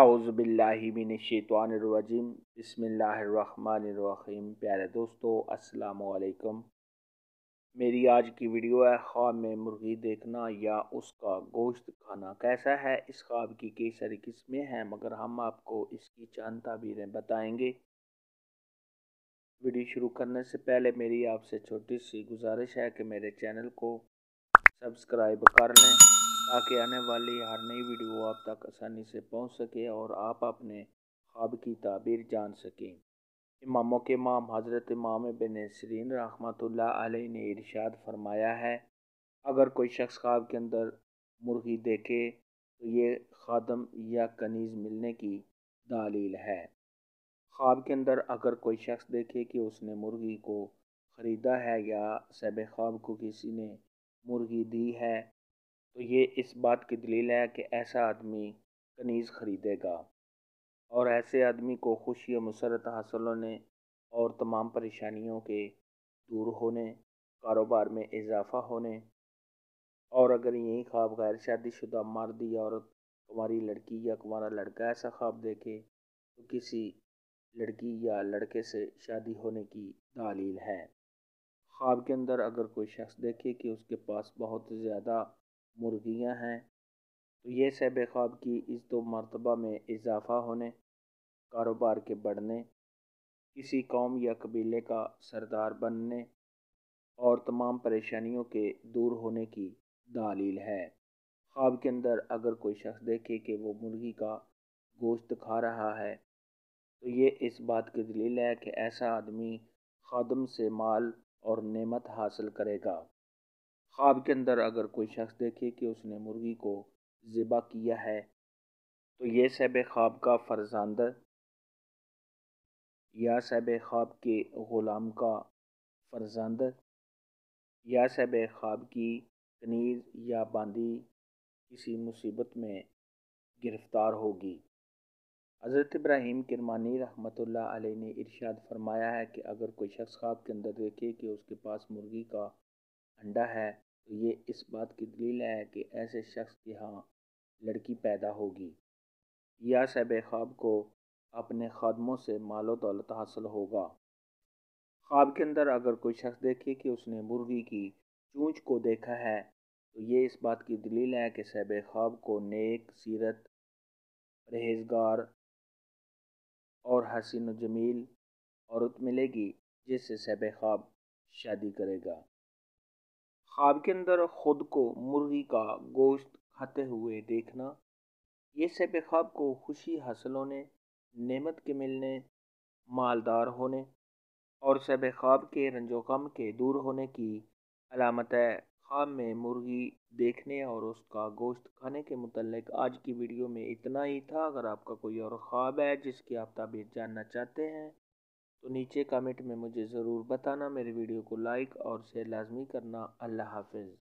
आउज़बिल्लिमिनशैतवानरवजीम बसमीम प्यारे दोस्तों अस्सलाम मेरी आज की वीडियो है ख्वाब में मुर्गी देखना या उसका गोश्त खाना कैसा है इस ख्वाब की कई सारी किस्में हैं मगर हम आपको इसकी चंद तबीरें बताएंगे वीडियो शुरू करने से पहले मेरी आपसे छोटी सी गुजारिश है कि मेरे चैनल को सब्सक्राइब कर लें ताकि आने वाली हर नई वीडियो आप तक आसानी से पहुंच सके और आप अपने ख्वाब की ताबीर जान सकें इमामों के माम हज़रत इमाम बिन सरीन रहमत अलैह ने इरशाद फरमाया है अगर कोई शख्स ख्वाब के अंदर मुर्गी देखे तो ये खादम या कनीज़ मिलने की दालील है ख्वाब के अंदर अगर कोई शख्स देखे कि उसने मुर्गी को ख़रीदा है या सैब ख्वाब को किसी ने मुर्गी दी है तो ये इस बात की दलील है कि ऐसा आदमी कनीज़ ख़रीदेगा और ऐसे आदमी को खुशी और मसरत हासिल होने और तमाम परेशानियों के दूर होने कारोबार में इजाफा होने और अगर यही ख्वाब गैर शादीशुदा मर्द या औरत कुमारी लड़की या कुमारा लड़का ऐसा ख्वाब देखे तो किसी लड़की या लड़के से शादी होने की दलील है ख्वाब के अंदर अगर कोई शख्स देखे कि उसके पास बहुत ज़्यादा मुर्गियाँ हैं तो ये सब ख्वाब की इस दो मरतबा में इजाफा होने कारोबार के बढ़ने किसी कौम या कबीले का सरदार बनने और तमाम परेशानियों के दूर होने की दालील है ख्वाब के अंदर अगर कोई शख्स देखे कि वो मुर्गी का गोश्त खा रहा है तो ये इस बात की दलील है कि ऐसा आदमी खादम से माल और नेमत हासिल करेगा ख्वाब के अंदर अगर कोई शख्स देखे कि उसने मुर्गी को ज़िबा किया है तो ये सैब ख्वाब का फर्जांदा या सैब ख्वाब के ग़ुलाम का फर्जंद या सैब ख्वाब की कनीज या बांदी किसी मुसीबत में गिरफ़्तार होगी हज़रत इब्राहिम किरमानी रहमत ने इरशाद फरमाया है कि अगर कोई शख्स ख्वाब के अंदर देखे कि उसके पास मुर्गी का अंडा है तो ये इस बात की दलील है कि ऐसे शख्स के यहाँ लड़की पैदा होगी या सैब ख्वाब को अपने ख़दमों से मालो दौलत हासिल होगा ख्वाब के अंदर अगर कोई शख्स देखे कि उसने मुर्गी की चूँच को देखा है तो ये इस बात की दलील है कि सैब ख्वाब को नेक सीरत परहेजगार और हसीन जमील औरत मिलेगी जिससे सैब ख्वाब शादी करेगा ख्वाब के अंदर ख़ुद को मुर्गी का गोश्त खाते हुए देखना ये सब ख्वाब को खुशी हासिल होने नेमत के मिलने मालदार होने और सब ख्वाब के रंजो कम के दूर होने की अलामत है ख्वाब में मुर्गी देखने और उसका गोश्त खाने के मतलब आज की वीडियो में इतना ही था अगर आपका कोई और ख्वाब है जिसकी आप तबीयत जानना चाहते हैं तो नीचे कमेंट में मुझे ज़रूर बताना मेरे वीडियो को लाइक और शेयर लाजमी करना अल्लाह हाफिज़